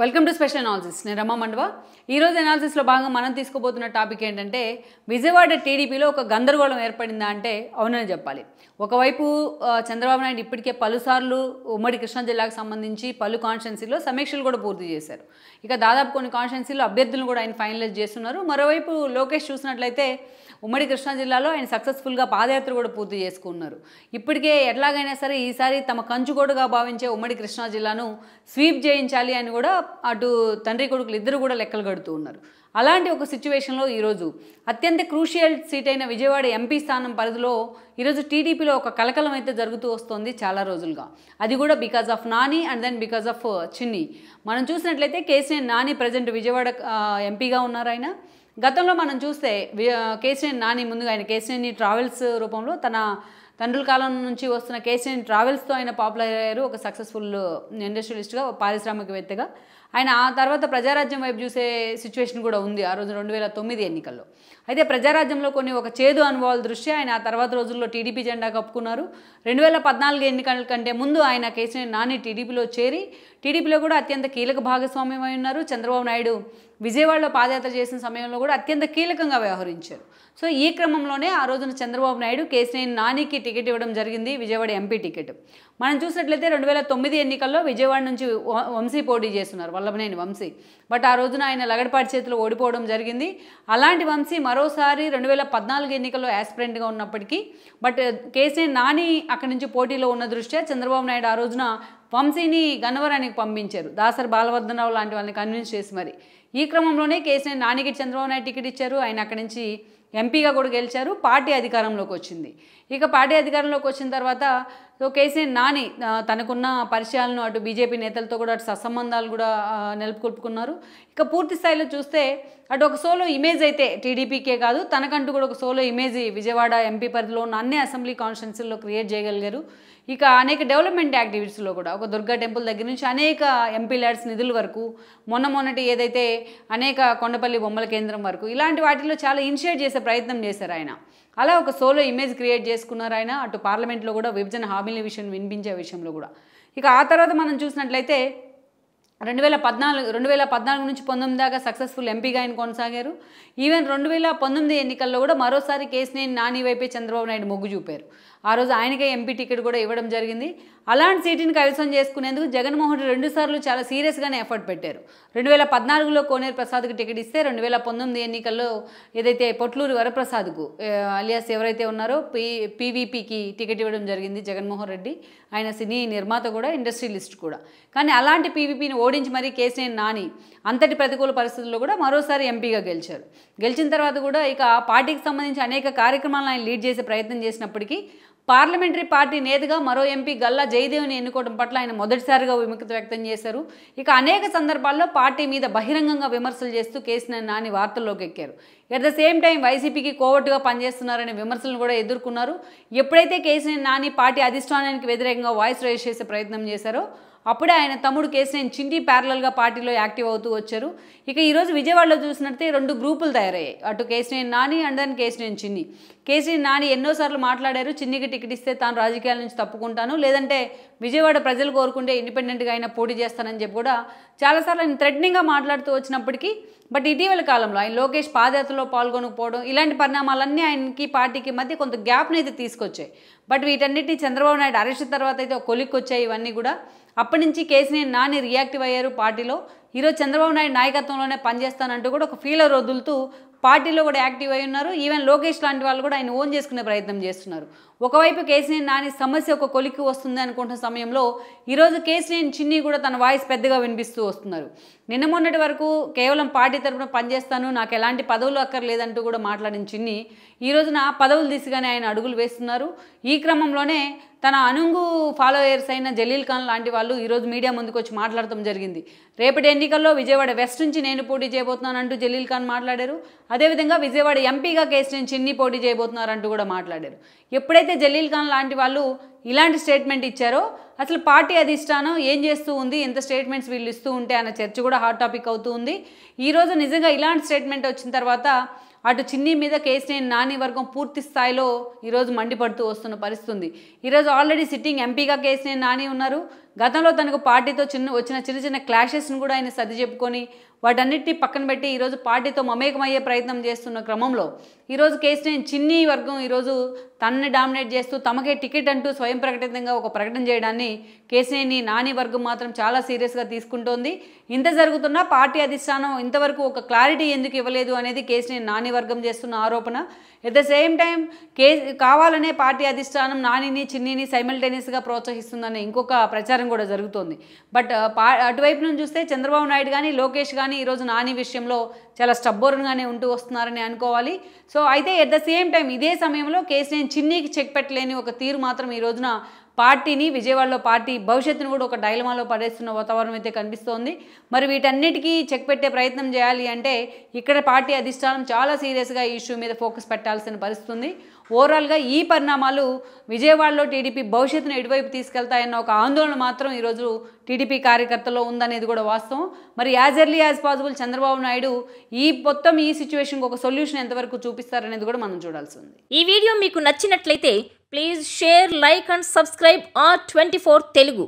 welcome to special analysis నేను రమ్మ మండవ ఈరోజు అనాలిసిస్లో భాగంగా మనం తీసుకోబోతున్న టాపిక్ ఏంటంటే విజయవాడ టీడీపీలో ఒక గందరగోళం ఏర్పడిందా అంటే అవునని చెప్పాలి ఒకవైపు చంద్రబాబు నాయుడు ఇప్పటికే పలుసార్లు ఉమ్మడి కృష్ణా జిల్లాకు సంబంధించి పలు కాన్స్టెన్సీలో సమీక్షలు కూడా పూర్తి చేశారు ఇక దాదాపు కొన్ని కాన్స్టెన్సీలో అభ్యర్థులను కూడా ఆయన ఫైనలైజ్ చేస్తున్నారు మరోవైపు లోకేష్ చూసినట్లయితే ఉమ్మడి కృష్ణా జిల్లాలో ఆయన సక్సెస్ఫుల్గా పాదయాత్ర కూడా పూర్తి చేసుకున్నారు ఇప్పటికే ఎట్లాగైనా సరే ఈసారి తమ కంచుకోడుగా భావించే ఉమ్మడి కృష్ణా జిల్లాను స్వీప్ చేయించాలి అని కూడా అటు తండ్రి కొడుకులు ఇద్దరు కూడా లెక్కలు కడుతూ ఉన్నారు అలాంటి ఒక సిచ్యువేషన్లో ఈరోజు అత్యంత క్రూషియల్ సీట్ అయిన విజయవాడ ఎంపీ స్థానం పరిధిలో ఈరోజు టీడీపీలో ఒక కలకలం అయితే జరుగుతూ వస్తుంది చాలా రోజులుగా అది కూడా because of Nani and then because of Chinni మనం చూసినట్లయితే KCR Nani present Vijayawada uh, ఎంపీగా ఉన్నారు ఆయన గతంలో మనం చూస్తే కేసీఆర్ నాని ముందుగా ఆయన కేసీఆర్ని ట్రావెల్స్ రూపంలో తన తండ్రుల కాలం నుంచి వస్తున్న కేసీఆర్ ట్రావెల్స్తో ఆయన పాపులర్ అయ్యారు ఒక సక్సెస్ఫుల్ ఇండస్ట్రియలిస్ట్గా పారిశ్రామికవేత్తగా ఆయన ఆ తర్వాత ప్రజారాజ్యం వైపు చూసే సిచ్యువేషన్ కూడా ఉంది ఆ రోజు రెండు వేల తొమ్మిది ఎన్నికల్లో అయితే ప్రజారాజ్యంలో కొన్ని ఒక చేదు అనుభవాల దృష్ట్యా ఆయన ఆ తర్వాత రోజుల్లో టీడీపీ జెండా కప్పుకున్నారు రెండు వేల పద్నాలుగు ఎన్నికల కంటే ముందు ఆయన కేసీఆర్ నాని టీడీపీలో చేరి టీడీపీలో కూడా అత్యంత కీలక భాగస్వామ్యమై ఉన్నారు చంద్రబాబు నాయుడు విజయవాడలో పాదయాత్ర చేసిన సమయంలో కూడా అత్యంత కీలకంగా వ్యవహరించారు సో ఈ క్రమంలోనే ఆ రోజున చంద్రబాబు నాయుడు కేసినేని నానికి టికెట్ ఇవ్వడం జరిగింది విజయవాడ ఎంపీ టికెట్ మనం చూసినట్లయితే రెండు వేల తొమ్మిది ఎన్నికల్లో విజయవాడ నుంచి వంశీ పోటీ చేస్తున్నారు వల్లభనేని వంశీ బట్ ఆ రోజున ఆయన లగడపాటి చేతిలో ఓడిపోవడం జరిగింది అలాంటి వంశీ మరోసారి రెండు వేల పద్నాలుగు ఎన్నికల్లో యాస్పిరెంట్గా ఉన్నప్పటికీ బట్ కేసీఆర్ నాని అక్కడి నుంచి పోటీలో ఉన్న దృష్ట్యా చంద్రబాబు నాయుడు ఆ రోజున వంశీని గన్నవరానికి పంపించారు దాసరి బాలవర్ధనరావు లాంటి వాళ్ళని కన్విన్స్ చేసి మరి ఈ క్రమంలోనే కేసీఆర్ నానికి చంద్రబాబు నాయుడు టికెట్ ఇచ్చారు ఆయన అక్కడి నుంచి ఎంపీగా కూడా గెలిచారు పార్టీ అధికారంలోకి వచ్చింది ఇక పార్టీ అధికారంలోకి వచ్చిన తర్వాత సో కేసీఆర్ నాని తనకున్న పరిచయాలను అటు బీజేపీ నేతలతో కూడా అటు సత్సంబంధాలు కూడా నెలకొల్పుకున్నారు ఇక పూర్తి స్థాయిలో చూస్తే అటు ఒక సోలో ఇమేజ్ అయితే టీడీపీకే కాదు తనకంటూ కూడా ఒక సోలో ఇమేజ్ విజయవాడ ఎంపీ పరిధిలో ఉన్న అన్ని అసెంబ్లీ కాన్స్టిట్యున్సీల్లో క్రియేట్ చేయగలిగారు ఇక అనేక డెవలప్మెంట్ యాక్టివిటీస్లో కూడా ఒక దుర్గా టెంపుల్ దగ్గర నుంచి అనేక ఎంపీ ల్యాడ్స్ నిధుల వరకు మొన్న మొన్నటి ఏదైతే అనేక కొండపల్లి బొమ్మల కేంద్రం వరకు ఇలాంటి వాటిల్లో చాలా ఇనిషియేట్ చేసే ప్రయత్నం చేశారు ఆయన అలా ఒక సోలో ఇమేజ్ క్రియేట్ చేసుకున్నారు ఆయన అటు పార్లమెంట్లో కూడా విభజన హామీ ఫ్యామిలీ విషయం వినిపించే విషయంలో కూడా ఇక ఆ తర్వాత మనం చూసినట్లయితే రెండు వేల పద్నాలుగు రెండు వేల పద్నాలుగు నుంచి పంతొమ్మిది దాకా సక్సెస్ఫుల్ ఎంపీగా ఆయన కొనసాగారు ఈవెన్ రెండు వేల పంతొమ్మిది ఎన్నికల్లో కూడా మరోసారి కేసినేని నాని వైపే చంద్రబాబు నాయుడు మొగ్గు చూపారు ఆ రోజు ఆయనకే ఎంపీ టికెట్ కూడా ఇవ్వడం జరిగింది అలాంటి సీటుని కైవసం చేసుకునేందుకు జగన్మోహన్ రెడ్డి రెండుసార్లు చాలా సీరియస్గానే ఎఫర్ట్ పెట్టారు రెండు వేల పద్నాలుగులో కోనేరు ప్రసాద్కు టికెట్ ఇస్తే రెండు వేల పంతొమ్మిది ఎన్నికల్లో ఏదైతే పొట్లూరు వరప్రసాద్కు అలియాస్ ఎవరైతే ఉన్నారో పీ పీవీపీకి టికెట్ ఇవ్వడం జరిగింది జగన్మోహన్ రెడ్డి ఆయన సినీ నిర్మాత కూడా ఇండస్ట్రియలిస్ట్ కూడా కానీ అలాంటి పీవీపీని ఓడించి మరీ కేసీఆర్ నాని అంతటి ప్రతికూల పరిస్థితుల్లో కూడా మరోసారి ఎంపీగా గెలిచారు గెలిచిన తర్వాత కూడా ఇక ఆ పార్టీకి సంబంధించి అనేక కార్యక్రమాలను ఆయన లీడ్ చేసే ప్రయత్నం చేసినప్పటికీ పార్లమెంటరీ పార్టీ నేతగా మరో ఎంపీ గల్లా జయదేవ్ని ఎన్నుకోవడం పట్ల ఆయన మొదటిసారిగా విముఖత వ్యక్తం చేశారు ఇక అనేక సందర్భాల్లో పార్టీ మీద బహిరంగంగా విమర్శలు చేస్తూ కేసీఆర్ నాని వార్తల్లోకి ఎక్కారు ఎట్ ద సేమ్ టైం వైసీపీకి కోవట్టుగా పనిచేస్తున్నారనే విమర్శలను కూడా ఎదుర్కొన్నారు ఎప్పుడైతే కేసీఆర్ నాని పార్టీ అధిష్టానానికి వ్యతిరేకంగా వాయిస్ రైజ్ చేసే ప్రయత్నం చేశారో అప్పుడే ఆయన తమ్ముడు కేసీఎన్ చింటి ప్యారలల్గా పార్టీలో యాక్టివ్ అవుతూ వచ్చారు ఇక ఈరోజు విజయవాడలో చూసినట్టే రెండు గ్రూపులు తయారయ్యాయి అటు కేసీఎన్ నాని అండ్ దాని కేసీఎన్ చిన్ని కేసీఎన్ నాని ఎన్నోసార్లు మాట్లాడారు చిన్నికి టికెట్ ఇస్తే తాను రాజకీయాల నుంచి తప్పుకుంటాను లేదంటే విజయవాడ ప్రజలు కోరుకుంటే ఇండిపెండెంట్గా ఆయన పోటీ చేస్తానని చెప్పి కూడా చాలాసార్లు ఆయన థ్రెడ్నింగ్గా మాట్లాడుతూ వచ్చినప్పటికీ బట్ ఇటీవల కాలంలో ఆయన లోకేష్ పాదయాత్రలో పాల్గొనకపోవడం ఇలాంటి పరిణామాలన్నీ ఆయనకి పార్టీకి మధ్య కొంత గ్యాప్ని అయితే తీసుకొచ్చాయి బట్ వీటన్నిటిని చంద్రబాబు నాయుడు అరెస్ట్ తర్వాత అయితే ఒక కొలిక్కి వచ్చాయి ఇవన్నీ కూడా అప్పటి నుంచి కేసీఆర్ నాని రియాక్టివ్ అయ్యారు పార్టీలో ఈరోజు చంద్రబాబు నాయుడు నాయకత్వంలోనే పనిచేస్తానంటూ కూడా ఒక ఫీలర్ వదులుతూ పార్టీలో కూడా యాక్టివ్ అయి ఉన్నారు ఈవెన్ లోకేష్ లాంటి వాళ్ళు కూడా ఆయన ఓన్ చేసుకునే ప్రయత్నం చేస్తున్నారు ఒకవైపు కేసీఆర్ నాని సమస్య ఒక కొలికి వస్తుంది అనుకుంటున్న సమయంలో ఈరోజు కేసీఆర్ చిన్ని కూడా తన వాయిస్ పెద్దగా వినిపిస్తూ వస్తున్నారు నిన్న మొన్నటి వరకు కేవలం పార్టీ తరఫున పనిచేస్తాను నాకు ఎలాంటి పదవులు అక్కర్లేదంటూ కూడా మాట్లాడిన చిన్ని ఈ రోజున పదవులు దిశగానే ఆయన అడుగులు వేస్తున్నారు ఈ క్రమంలోనే తన అనుంగు ఫాలోయర్స్ అయిన జలీల్ ఖాన్ లాంటి వాళ్ళు ఈరోజు మీడియా ముందుకు వచ్చి మాట్లాడటం జరిగింది రేపటి ఎన్నికల్లో విజయవాడ వెస్ట్ నుంచి నేను పోటీ చేయబోతున్నానంటూ జలీల్ ఖాన్ మాట్లాడారు అదేవిధంగా విజయవాడ ఎంపీగా కేసు నుంచి చిన్ని పోటీ చేయబోతున్నారంటూ కూడా మాట్లాడారు ఎప్పుడైతే జలీల్ ఖాన్ లాంటి వాళ్ళు ఇలాంటి స్టేట్మెంట్ ఇచ్చారో అసలు పార్టీ అధిష్టానం ఏం చేస్తూ ఉంది ఎంత స్టేట్మెంట్స్ వీళ్ళు ఇస్తూ ఉంటే అన్న చర్చ కూడా హాట్ టాపిక్ అవుతూ ఉంది ఈరోజు నిజంగా ఇలాంటి స్టేట్మెంట్ వచ్చిన తర్వాత అటు చిన్ని మీద కేసీనేని నాని వర్గం పూర్తి స్థాయిలో ఈరోజు మండిపడుతూ వస్తున్న పరిస్థితి ఉంది ఈరోజు ఆల్రెడీ సిట్టింగ్ ఎంపీగా కేసీనేని నాని ఉన్నారు గతంలో తనకు పార్టీతో చిన్న వచ్చిన చిన్న చిన్న క్లాషెస్ని కూడా ఆయన సర్ది చెప్పుకొని వాటన్నిటినీ పక్కన పెట్టి ఈరోజు పార్టీతో మమేకమయ్యే ప్రయత్నం చేస్తున్న క్రమంలో ఈరోజు కేసీఆర్ చిన్ని వర్గం ఈరోజు తనని డామినేట్ చేస్తూ తమకే టికెట్ అంటూ స్వయం ప్రకటితంగా ఒక ప్రకటన చేయడాన్ని కేసీఆర్ని నాని వర్గం మాత్రం చాలా సీరియస్గా తీసుకుంటోంది ఇంత జరుగుతున్నా పార్టీ అధిష్టానం ఇంతవరకు ఒక క్లారిటీ ఎందుకు ఇవ్వలేదు అనేది కేసీఆర్ నాని వర్గం చేస్తున్న ఆరోపణ ఎట్ ద సేమ్ టైం కే కావాలనే పార్టీ అధిష్టానం నానిని చిన్నీని సైమల్టేనియస్గా ప్రోత్సహిస్తుందనే ఇంకొక ప్రచారం ప్రచారం కూడా జరుగుతోంది బట్ అటువైపు నుంచి చూస్తే చంద్రబాబు నాయుడు కానీ లోకేష్ కానీ ఈరోజు నాని విషయంలో చాలా స్టబ్బోర్న్గానే ఉంటూ వస్తున్నారని అనుకోవాలి సో అయితే ఎట్ ద సేమ్ టైం ఇదే సమయంలో కేసీఆర్ చిన్నీకి చెక్ పెట్టలేని ఒక తీరు మాత్రం ఈ రోజున పార్టీని విజయవాడలో పార్టీ భవిష్యత్తును కూడా ఒక డైలమాలో పడేస్తున్న వాతావరణం అయితే కనిపిస్తోంది మరి వీటన్నిటికీ చెక్ పెట్టే ప్రయత్నం చేయాలి అంటే ఇక్కడ పార్టీ అధిష్టానం చాలా సీరియస్గా ఈ ఇష్యూ మీద ఫోకస్ పెట్టాల్సిన పరిస్థితుంది ఓవరాల్గా ఈ పరిణామాలు విజయవాడలో టీడీపీ భవిష్యత్తును ఎటువైపు తీసుకెళ్తాయన్న ఒక ఆందోళన మాత్రం ఈరోజు టీడీపీ కార్యకర్తల్లో ఉందనేది కూడా వాస్తవం మరి as early as possible Chandrababu Naidu ఈ మొత్తం ఈ సిచ్యువేషన్కి ఒక సొల్యూషన్ ఎంతవరకు చూపిస్తారనేది కూడా మనం చూడాల్సి ఉంది ఈ వీడియో మీకు నచ్చినట్లయితే please share like and subscribe R twenty four Telugu